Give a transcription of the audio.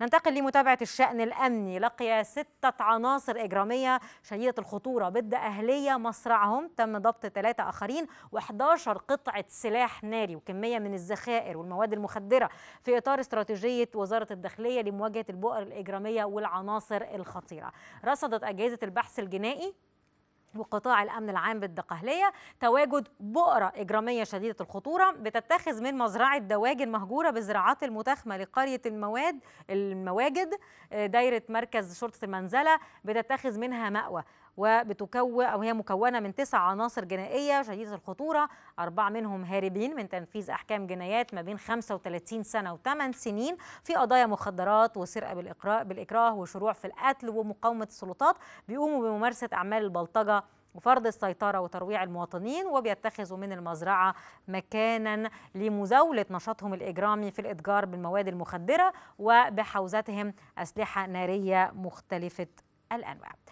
ننتقل لمتابعة الشأن الأمني لقي ستة عناصر إجرامية شديدة الخطورة ضد أهلية مصرعهم تم ضبط ثلاثة آخرين و11 قطعة سلاح ناري وكمية من الذخائر والمواد المخدرة في إطار استراتيجية وزارة الداخلية لمواجهة البؤر الإجرامية والعناصر الخطيرة رصدت أجهزة البحث الجنائي وقطاع الامن العام بالدقهليه تواجد بؤره اجراميه شديده الخطوره بتتخذ من مزرعه دواجن مهجوره بالزراعات المتاخمه لقريه المواد المواجد آه، دايره مركز شرطه المنزله بتتخذ منها مأوى وبتكون او هي مكونه من تسع عناصر جنائيه شديده الخطوره اربعه منهم هاربين من تنفيذ احكام جنايات ما بين 35 سنه و8 سنين في قضايا مخدرات وسرقه بالاكراه وشروع في القتل ومقاومه السلطات بيقوموا بممارسه اعمال البلطجه وفرض السيطرة وترويع المواطنين وبيتخذوا من المزرعة مكانا لمزاولة نشاطهم الإجرامي في الإتجار بالمواد المخدرة وبحوزتهم أسلحة نارية مختلفة الأنواع